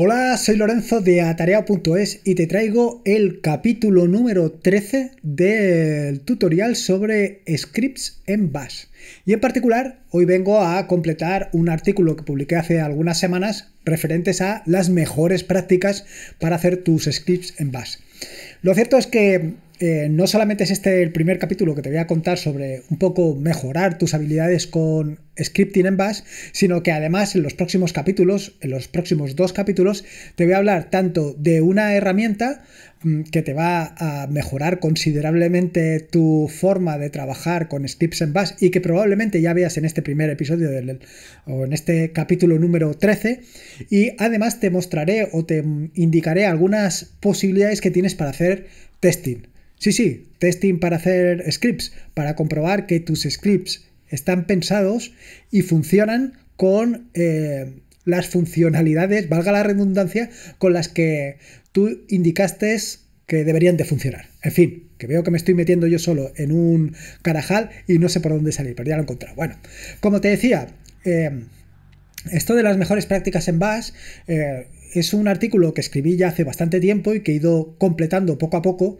Hola, soy Lorenzo de Atareao.es y te traigo el capítulo número 13 del tutorial sobre scripts en Bash. Y en particular, hoy vengo a completar un artículo que publiqué hace algunas semanas referentes a las mejores prácticas para hacer tus scripts en Bash. Lo cierto es que eh, no solamente es este el primer capítulo que te voy a contar sobre un poco mejorar tus habilidades con scripting en Bash, sino que además en los próximos capítulos, en los próximos dos capítulos, te voy a hablar tanto de una herramienta mm, que te va a mejorar considerablemente tu forma de trabajar con scripts en Bash y que probablemente ya veas en este primer episodio del, o en este capítulo número 13 y además te mostraré o te indicaré algunas posibilidades que tienes para hacer testing. Sí, sí, testing para hacer scripts, para comprobar que tus scripts están pensados y funcionan con eh, las funcionalidades, valga la redundancia, con las que tú indicaste que deberían de funcionar. En fin, que veo que me estoy metiendo yo solo en un carajal y no sé por dónde salir, pero ya lo he Bueno, como te decía, eh, esto de las mejores prácticas en Bash eh, es un artículo que escribí ya hace bastante tiempo y que he ido completando poco a poco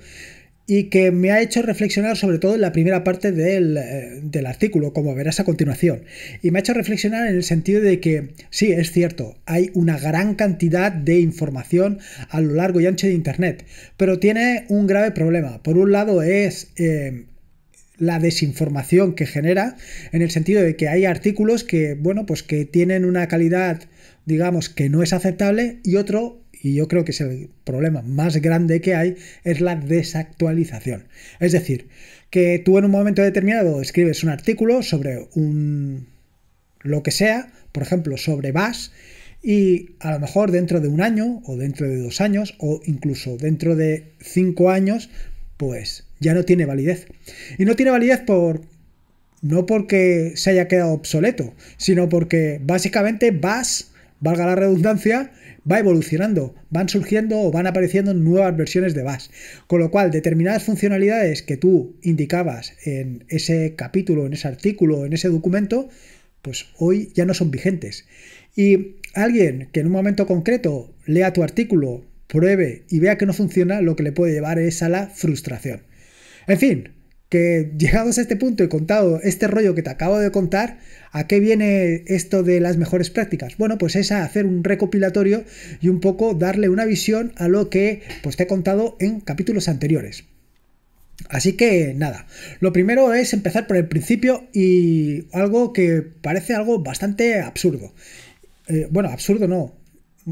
y que me ha hecho reflexionar sobre todo en la primera parte eh, del, artículo, como verás a continuación. Y me ha hecho reflexionar en el sentido de que, sí, es cierto, hay una gran cantidad de información a lo largo y ancho de Internet, pero tiene un grave problema. Por un lado es... Eh, la desinformación que genera en el sentido de que hay artículos que bueno pues que tienen una calidad digamos que no es aceptable y otro y yo creo que es el problema más grande que hay, es la desactualización. Es decir, que tú en un momento determinado escribes un artículo sobre un... lo que sea, por ejemplo, sobre BAS, y a lo mejor dentro de un año o dentro de dos años o incluso dentro de cinco años, pues ya no tiene validez. Y no tiene validez por no porque se haya quedado obsoleto, sino porque básicamente BAS, valga la redundancia, va evolucionando, van surgiendo o van apareciendo nuevas versiones de Bash. Con lo cual, determinadas funcionalidades que tú indicabas en ese capítulo, en ese artículo, en ese documento, pues hoy ya no son vigentes. Y alguien que en un momento concreto lea tu artículo, pruebe y vea que no funciona, lo que le puede llevar es a la frustración. En fin, que llegados a este punto y contado este rollo que te acabo de contar, ¿a qué viene esto de las mejores prácticas? Bueno, pues es a hacer un recopilatorio y un poco darle una visión a lo que pues, te he contado en capítulos anteriores. Así que nada, lo primero es empezar por el principio y algo que parece algo bastante absurdo. Eh, bueno, absurdo no,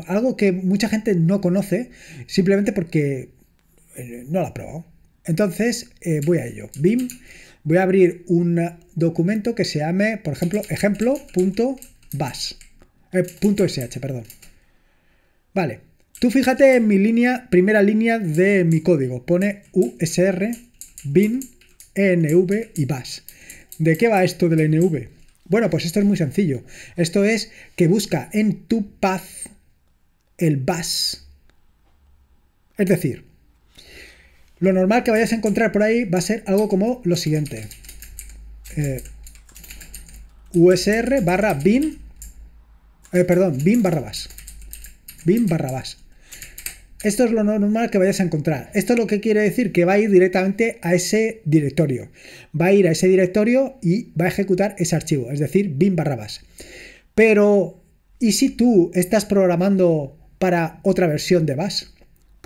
algo que mucha gente no conoce simplemente porque eh, no lo ha probado. Entonces, eh, voy a ello. BIM, voy a abrir un documento que se llame, por ejemplo, ejemplo.bas. Eh, .sh, perdón. Vale. Tú fíjate en mi línea, primera línea de mi código. Pone USR, BIM, e nv y BAS. ¿De qué va esto del nv? Bueno, pues esto es muy sencillo. Esto es que busca en tu path el BAS. Es decir, lo normal que vayas a encontrar por ahí va a ser algo como lo siguiente. Eh, usr barra bin, eh, perdón, bin barra bas. Bin barra Esto es lo normal que vayas a encontrar. Esto es lo que quiere decir que va a ir directamente a ese directorio. Va a ir a ese directorio y va a ejecutar ese archivo, es decir, bin barra Pero, ¿y si tú estás programando para otra versión de bash?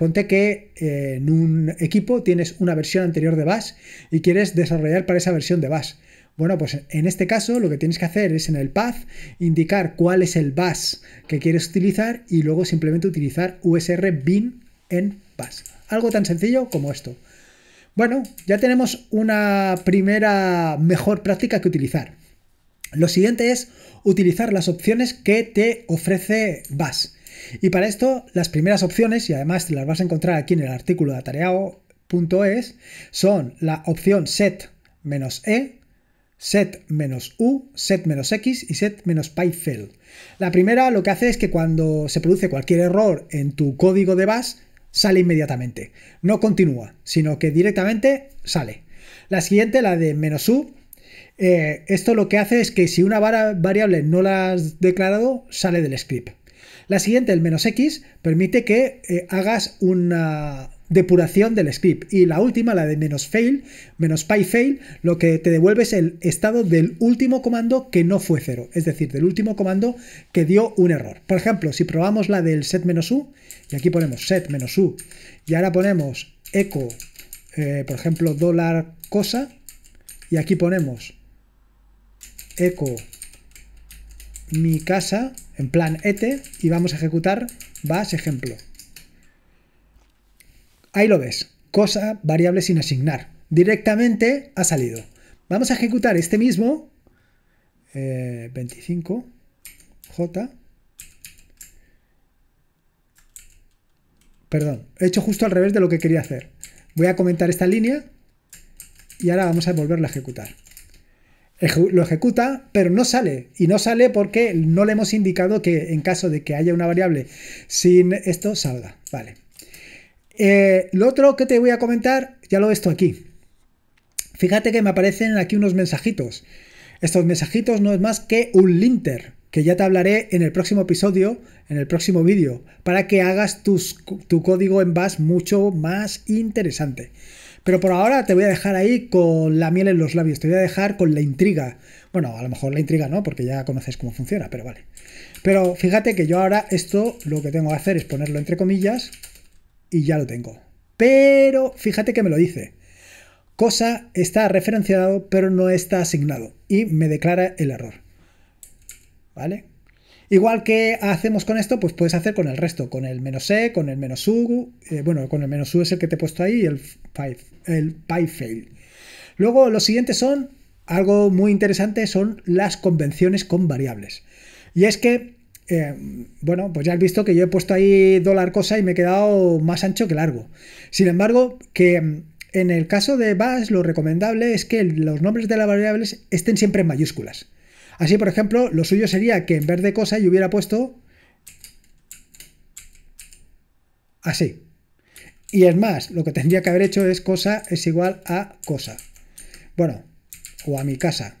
Ponte que eh, en un equipo tienes una versión anterior de Bash y quieres desarrollar para esa versión de Bash. Bueno, pues en este caso lo que tienes que hacer es en el path indicar cuál es el Bash que quieres utilizar y luego simplemente utilizar usr bin en Bash. Algo tan sencillo como esto. Bueno, ya tenemos una primera mejor práctica que utilizar. Lo siguiente es utilizar las opciones que te ofrece Bash. Y para esto, las primeras opciones, y además las vas a encontrar aquí en el artículo de atareado.es, son la opción set-e, set-u, set-x y set-pyfail. La primera lo que hace es que cuando se produce cualquier error en tu código de bash, sale inmediatamente. No continúa, sino que directamente sale. La siguiente, la de menos u, eh, esto lo que hace es que si una variable no la has declarado, sale del script. La siguiente, el menos X, permite que eh, hagas una depuración del script. Y la última, la de menos fail, menos py fail, lo que te devuelve es el estado del último comando que no fue cero, es decir, del último comando que dio un error. Por ejemplo, si probamos la del set menos u, y aquí ponemos set menos u, y ahora ponemos echo, eh, por ejemplo, dólar cosa, y aquí ponemos echo mi casa, en plan et y vamos a ejecutar bash ejemplo. Ahí lo ves, cosa variable sin asignar. Directamente ha salido. Vamos a ejecutar este mismo 25j. Eh, Perdón, he hecho justo al revés de lo que quería hacer. Voy a comentar esta línea y ahora vamos a volverla a ejecutar lo ejecuta, pero no sale. Y no sale porque no le hemos indicado que en caso de que haya una variable sin esto, salga. Vale. Eh, lo otro que te voy a comentar, ya lo he visto aquí. Fíjate que me aparecen aquí unos mensajitos. Estos mensajitos no es más que un linter, que ya te hablaré en el próximo episodio, en el próximo vídeo, para que hagas tu código en Bash mucho más interesante. Pero por ahora te voy a dejar ahí con la miel en los labios, te voy a dejar con la intriga. Bueno, a lo mejor la intriga no, porque ya conoces cómo funciona, pero vale. Pero fíjate que yo ahora esto lo que tengo que hacer es ponerlo entre comillas y ya lo tengo. Pero fíjate que me lo dice. Cosa está referenciado pero no está asignado y me declara el error. ¿Vale? Igual que hacemos con esto, pues puedes hacer con el resto, con el menos e, con el menos u, eh, bueno, con el menos u es el que te he puesto ahí, el el pi fail. Luego, los siguientes son, algo muy interesante, son las convenciones con variables. Y es que, eh, bueno, pues ya has visto que yo he puesto ahí dólar cosa y me he quedado más ancho que largo. Sin embargo, que mm, en el caso de Bash lo recomendable es que los nombres de las variables estén siempre en mayúsculas. Así, por ejemplo, lo suyo sería que en vez de cosa yo hubiera puesto así. Y es más, lo que tendría que haber hecho es cosa es igual a cosa. Bueno, o a mi casa.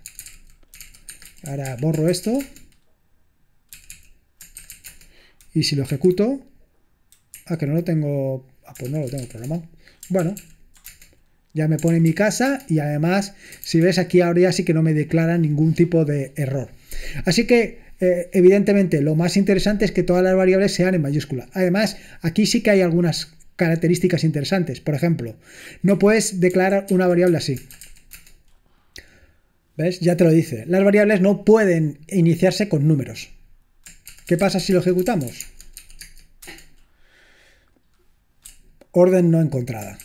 Ahora borro esto. Y si lo ejecuto... Ah, que no lo tengo... Ah, pues no lo tengo programado. Bueno, ya me pone mi casa y además si ves aquí ahora ya sí que no me declara ningún tipo de error así que eh, evidentemente lo más interesante es que todas las variables sean en mayúscula además aquí sí que hay algunas características interesantes por ejemplo no puedes declarar una variable así ¿Ves? Ya te lo dice. Las variables no pueden iniciarse con números. ¿Qué pasa si lo ejecutamos? Orden no encontrada.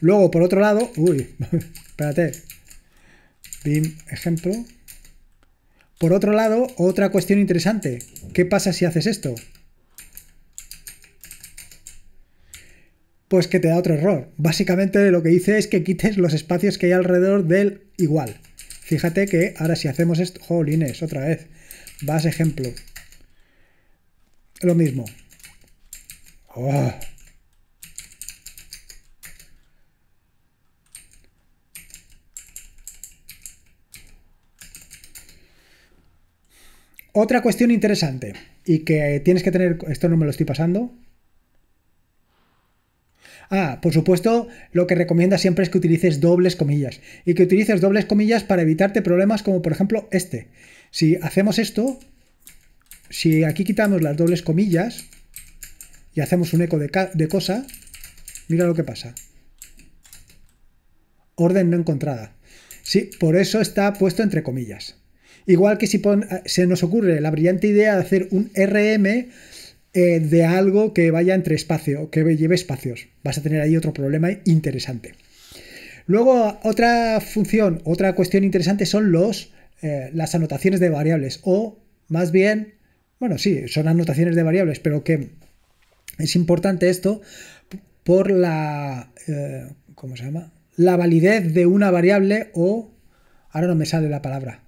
Luego, por otro lado, uy, espérate, BIM ejemplo. Por otro lado, otra cuestión interesante, ¿qué pasa si haces esto? Pues que te da otro error. Básicamente lo que dice es que quites los espacios que hay alrededor del igual. Fíjate que ahora si hacemos esto, jolines, otra vez, vas ejemplo. Lo mismo. Oh. Otra cuestión interesante y que tienes que tener, esto no me lo estoy pasando. Ah, por supuesto, lo que recomienda siempre es que utilices dobles comillas y que utilices dobles comillas para evitarte problemas como por ejemplo este. Si hacemos esto, si aquí quitamos las dobles comillas y hacemos un eco de, cosa, mira lo que pasa. Orden no encontrada. Sí, por eso está puesto entre comillas. Igual que si eh, se nos ocurre la brillante idea de hacer un RM eh, de algo que vaya entre espacio, que lleve espacios. Vas a tener ahí otro problema interesante. Luego, otra función, otra cuestión interesante son los, eh, las anotaciones de variables, o más bien, bueno, sí, son anotaciones de variables, pero que es importante esto por la, ¿cómo se llama? La validez de una variable o, ahora no me sale la palabra,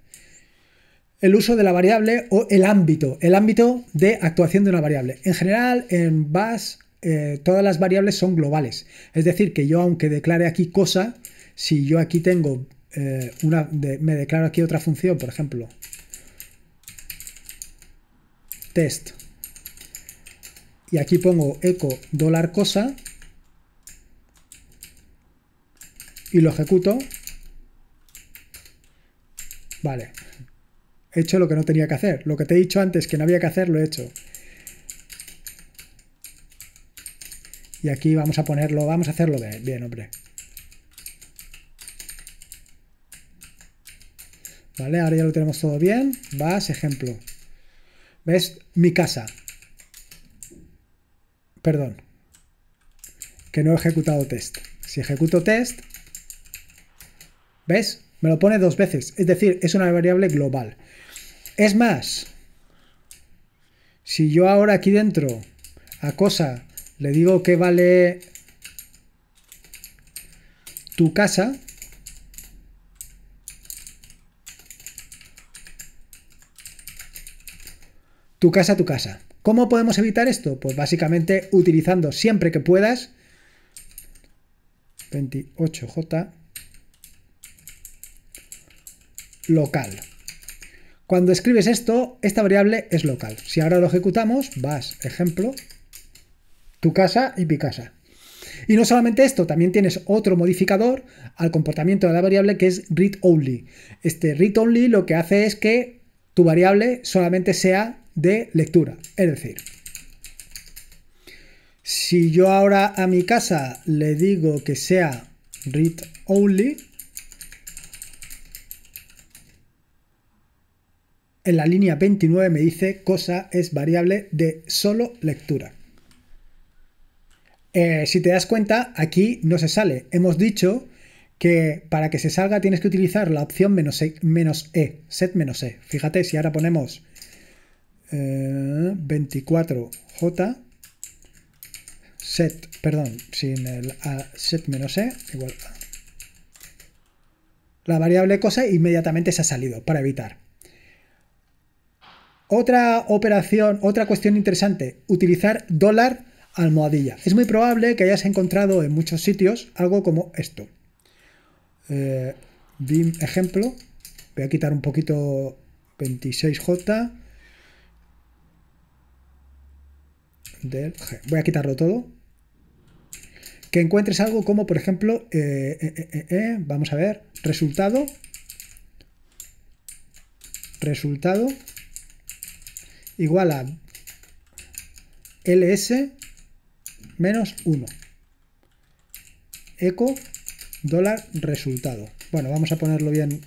el uso de la variable o el ámbito, el ámbito de actuación de una variable. En general, en Bash eh, todas las variables son globales. Es decir, que yo aunque declare aquí cosa, si yo aquí tengo eh, una, me declaro aquí otra función, por ejemplo, test, y aquí pongo eco dólar cosa, y lo ejecuto, vale. He hecho lo que no tenía que hacer. Lo que te he dicho antes que no había que hacer, lo he hecho. Y aquí vamos a ponerlo, vamos a hacerlo bien, hombre. Vale, ahora ya lo tenemos todo bien. Vas, ejemplo. ¿Ves? Mi casa. Perdón. Que no he ejecutado test. Si ejecuto test, ¿ves? Me lo pone dos veces. Es decir, es una variable global. Es más, si yo ahora aquí dentro a cosa le digo que vale tu casa, tu casa, tu casa. ¿Cómo podemos evitar esto? Pues básicamente utilizando siempre que puedas 28J local. Cuando escribes esto, esta variable es local. Si ahora lo ejecutamos, vas, ejemplo, tu casa y mi casa. Y no solamente esto, también tienes otro modificador al comportamiento de la variable que es read only. Este read only lo que hace es que tu variable solamente sea de lectura. Es decir, si yo ahora a mi casa le digo que sea read only, en la línea 29 me dice cosa es variable de solo lectura. Eh, si te das cuenta, aquí no se sale. Hemos dicho que para que se salga tienes que utilizar la opción menos e, menos e, set menos e. Fíjate, si ahora ponemos 24j eh, set, perdón, sin el set menos e igual La variable cosa inmediatamente se ha salido para evitar. Otra operación, otra cuestión interesante, utilizar dólar almohadilla. Es muy probable que hayas encontrado en muchos sitios algo como esto. Eh, ejemplo, voy a quitar un poquito 26J del Voy a quitarlo todo. Que encuentres algo como, por ejemplo, eh, eh, eh, vamos a ver, resultado, resultado, igual a ls menos 1. Eco dólar resultado. Bueno, vamos a ponerlo bien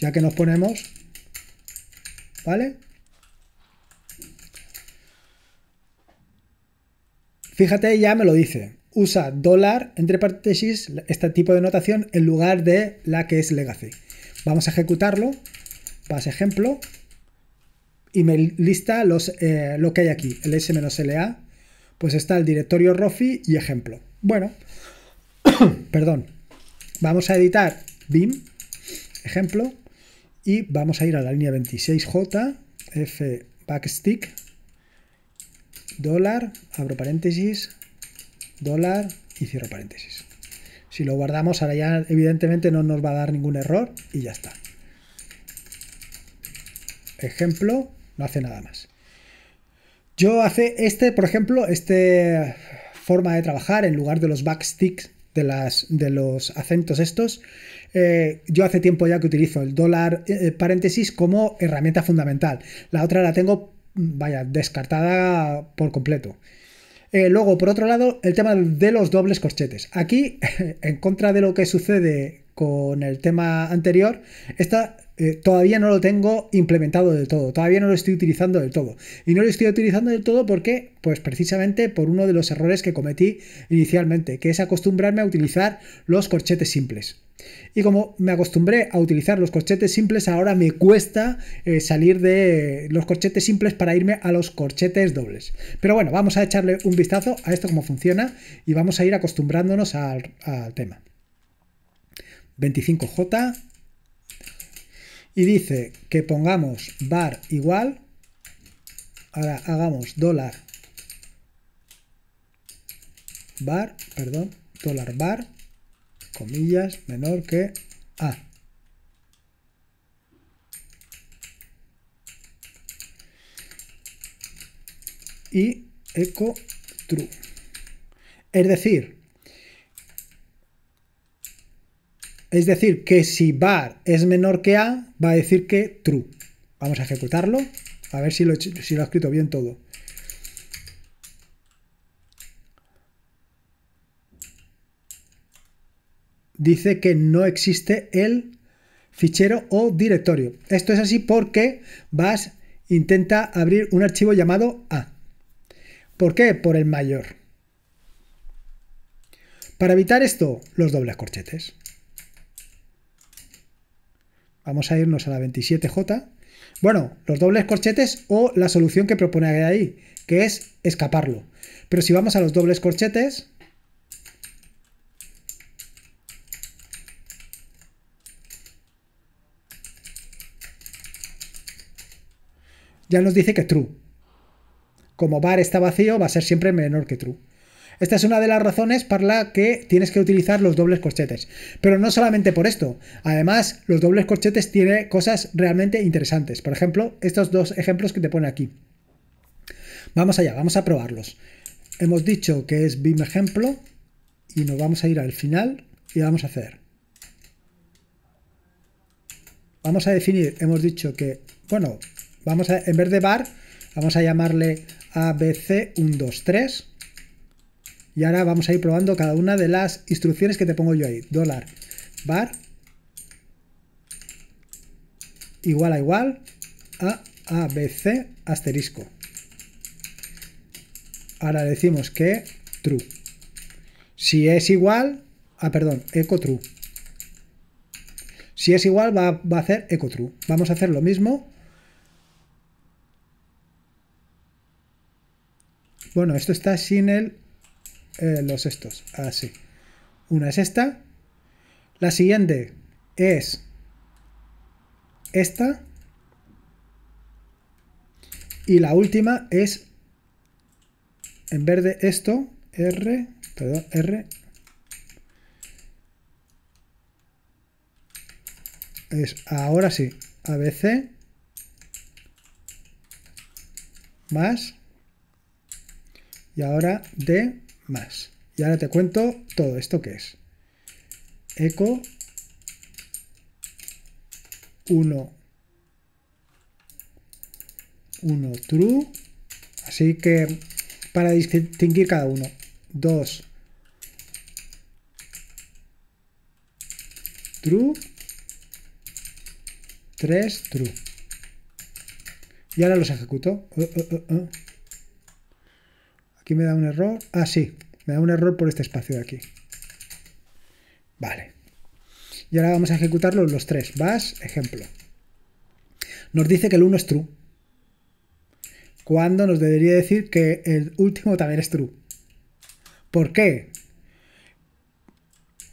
ya que nos ponemos. ¿Vale? Fíjate, ya me lo dice. Usa dólar entre paréntesis, este tipo de notación, en lugar de la que es legacy. Vamos a ejecutarlo. Pase ejemplo y me lista los, eh, lo que hay aquí, el S-LA, pues está el directorio ROFI y ejemplo. Bueno, perdón, vamos a editar BIM, ejemplo, y vamos a ir a la línea 26J, F backstick, dólar, abro paréntesis, dólar y cierro paréntesis. Si lo guardamos, ahora ya evidentemente no nos va a dar ningún error y ya está. Ejemplo, no hace nada más. Yo hace este, por ejemplo, esta forma de trabajar en lugar de los backsticks de, las, de los acentos estos. Eh, yo hace tiempo ya que utilizo el dólar eh, paréntesis como herramienta fundamental. La otra la tengo, vaya, descartada por completo. Eh, luego, por otro lado, el tema de los dobles corchetes. Aquí, en contra de lo que sucede con el tema anterior, esta eh, todavía no lo tengo implementado del todo, todavía no lo estoy utilizando del todo. Y no lo estoy utilizando del todo porque, pues precisamente por uno de los errores que cometí inicialmente, que es acostumbrarme a utilizar los corchetes simples. Y como me acostumbré a utilizar los corchetes simples, ahora me cuesta eh, salir de los corchetes simples para irme a los corchetes dobles. Pero bueno, vamos a echarle un vistazo a esto cómo funciona y vamos a ir acostumbrándonos al, al tema. 25J, y dice que pongamos bar igual, ahora hagamos dólar bar, perdón, dólar bar, comillas, menor que a. Y eco true. Es decir, Es decir, que si bar es menor que a, va a decir que true. Vamos a ejecutarlo, a ver si lo, si ha escrito bien todo. Dice que no existe el fichero o directorio. Esto es así porque vas intenta abrir un archivo llamado a. ¿Por qué? Por el mayor. Para evitar esto, los dobles corchetes. Vamos a irnos a la 27J. Bueno, los dobles corchetes o la solución que propone ahí, que es escaparlo. Pero si vamos a los dobles corchetes, ya nos dice que true. Como bar está vacío, va a ser siempre menor que true. Esta es una de las razones para la que tienes que utilizar los dobles corchetes. Pero no solamente por esto. Además, los dobles corchetes tienen cosas realmente interesantes. Por ejemplo, estos dos ejemplos que te pone aquí. Vamos allá, vamos a probarlos. Hemos dicho que es BIM ejemplo y nos vamos a ir al final y vamos a hacer. Vamos a definir, hemos dicho que, bueno, vamos a, en vez de bar, vamos a llamarle ABC123 y ahora vamos a ir probando cada una de las instrucciones que te pongo yo ahí. Dólar bar igual a igual a ABC asterisco. Ahora decimos que true. Si es igual, ah, perdón, eco true. Si es igual, va, va a hacer eco true. Vamos a hacer lo mismo. Bueno, esto está sin el eh, los estos, así. Ah, Una es esta. La siguiente es esta. Y la última es, en verde esto, R, perdón, R. Es, ahora sí, ABC más y ahora D más. Y ahora te cuento todo esto que es. Eco 1 1 true. Así que para distinguir cada uno. 2 true. 3 true. Y ahora los ejecuto. Uh, uh, uh, uh. Aquí me da un error. Ah, sí, me da un error por este espacio de aquí. Vale. Y ahora vamos a ejecutarlo los tres. Vas, ejemplo. Nos dice que el 1 es true. Cuando nos debería decir que el último también es true. ¿Por qué?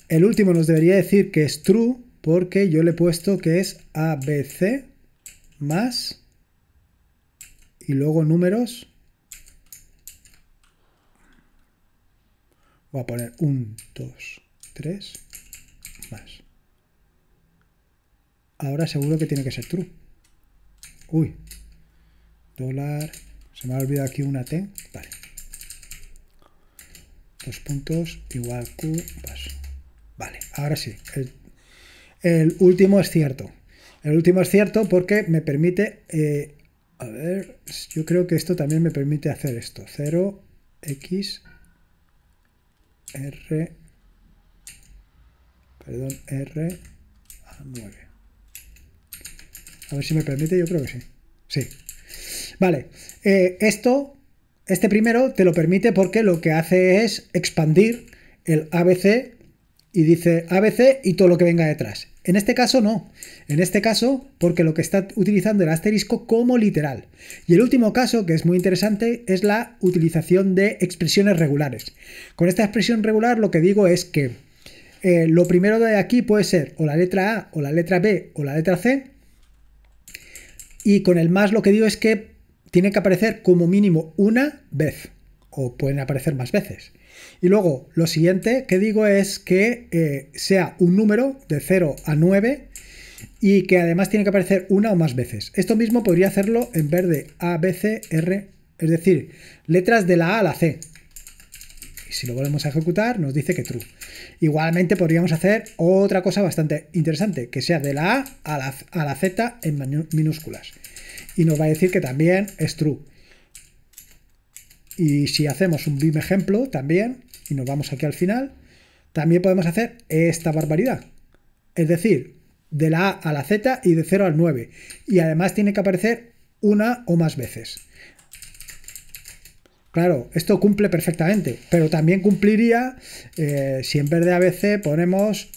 El último nos debería decir que es true porque yo le he puesto que es ABC más y luego números Voy a poner 1, 2, 3, más. Ahora seguro que tiene que ser true. Uy. Dólar. Se me ha olvidado aquí una T. Vale. Dos puntos. Igual Q. Vale. Ahora sí. El, último es cierto. El último es cierto porque me permite... Eh, a ver. Yo creo que esto también me permite hacer esto. 0, X, R, perdón, R a ah, 9. A ver si me permite, yo creo que sí. Sí. Vale, eh, esto, este primero te lo permite porque lo que hace es expandir el ABC y dice ABC y todo lo que venga detrás. En este caso no. En este caso, porque lo que está utilizando el asterisco como literal. Y el último caso, que es muy interesante, es la utilización de expresiones regulares. Con esta expresión regular lo que digo es que eh, lo primero de aquí puede ser o la letra A, o la letra B, o la letra C. Y con el más lo que digo es que tiene que aparecer como mínimo una vez. O pueden aparecer más veces. Y luego, lo siguiente que digo es que eh, sea un número de 0 a 9 y que además tiene que aparecer una o más veces. Esto mismo podría hacerlo en verde A, B, C, R, es decir, letras de la A a la C. Y si lo volvemos a ejecutar, nos dice que true. Igualmente podríamos hacer otra cosa bastante interesante, que sea de la A a la, a la Z en minúsculas. Y nos va a decir que también es true. Y si hacemos un BIM ejemplo también, y nos vamos aquí al final, también podemos hacer esta barbaridad. Es decir, de la A a la Z y de 0 al 9. Y además tiene que aparecer una o más veces. Claro, esto cumple perfectamente, pero también cumpliría eh, si en vez de ABC ponemos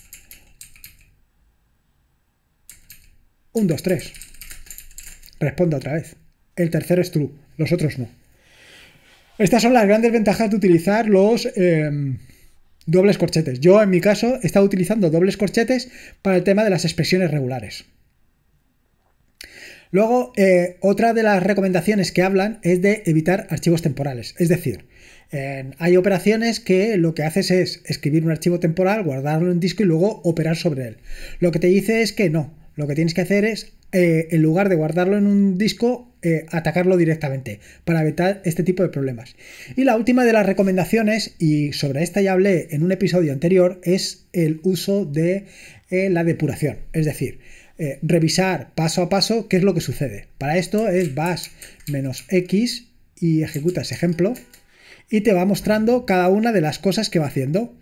1, 2, 3. Responde otra vez. El tercero es true, los otros no. Estas son las grandes ventajas de utilizar los em, dobles corchetes. Yo en mi caso he estado utilizando dobles corchetes para el tema de las expresiones regulares. Luego, eh, otra de las recomendaciones que hablan es de evitar archivos temporales. Es decir, hay operaciones que lo que haces es escribir un archivo temporal, guardarlo en disco y luego operar sobre él. Lo que te dice es que no. Lo que tienes que hacer es eh, en lugar de guardarlo en un disco, eh, atacarlo directamente para evitar este tipo de problemas. Y la última de las recomendaciones, y sobre esta ya hablé en un episodio anterior, es el uso de eh, la depuración. Es decir, revisar paso a paso qué es lo que sucede. Para esto es vas menos X y ejecutas ejemplo y te va mostrando cada una de las cosas que va haciendo.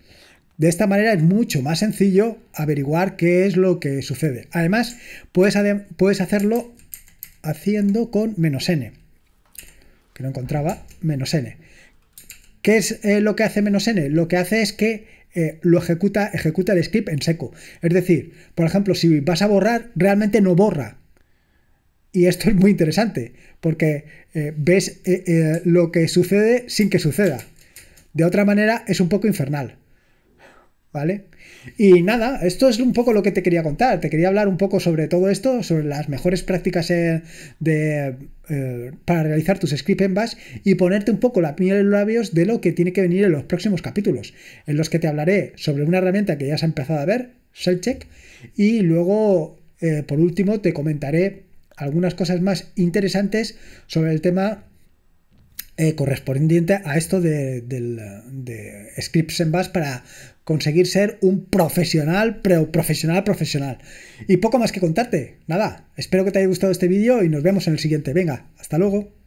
De esta manera es mucho más sencillo averiguar qué es lo que sucede. Además, puedes, puedes hacerlo haciendo con menos n, que no encontraba menos n. ¿Qué es eh, lo que hace menos n? Lo que hace es que eh, lo ejecuta, ejecuta el script en seco. Es decir, por ejemplo, si vas a borrar, realmente no borra. Y esto es muy interesante, porque eh, ves lo que sucede sin que suceda. De otra manera, es un poco infernal. ¿Vale? Y nada, esto es un poco lo que te quería contar. Te quería hablar un poco sobre todo esto, sobre las mejores prácticas eh, de, eh, para realizar tus scripts en bash y ponerte un poco la piel en los labios de lo que tiene que venir en los próximos capítulos, en los que te hablaré sobre una herramienta que ya se ha empezado a ver, Shellcheck, y luego, eh, por último, te comentaré algunas cosas más interesantes sobre el tema correspondiente a esto de, de scripts en bash para conseguir ser un profesional, pero profesional, profesional. Y poco más que contarte. Nada, espero que te haya gustado este vídeo y nos vemos en el siguiente. Venga, hasta luego.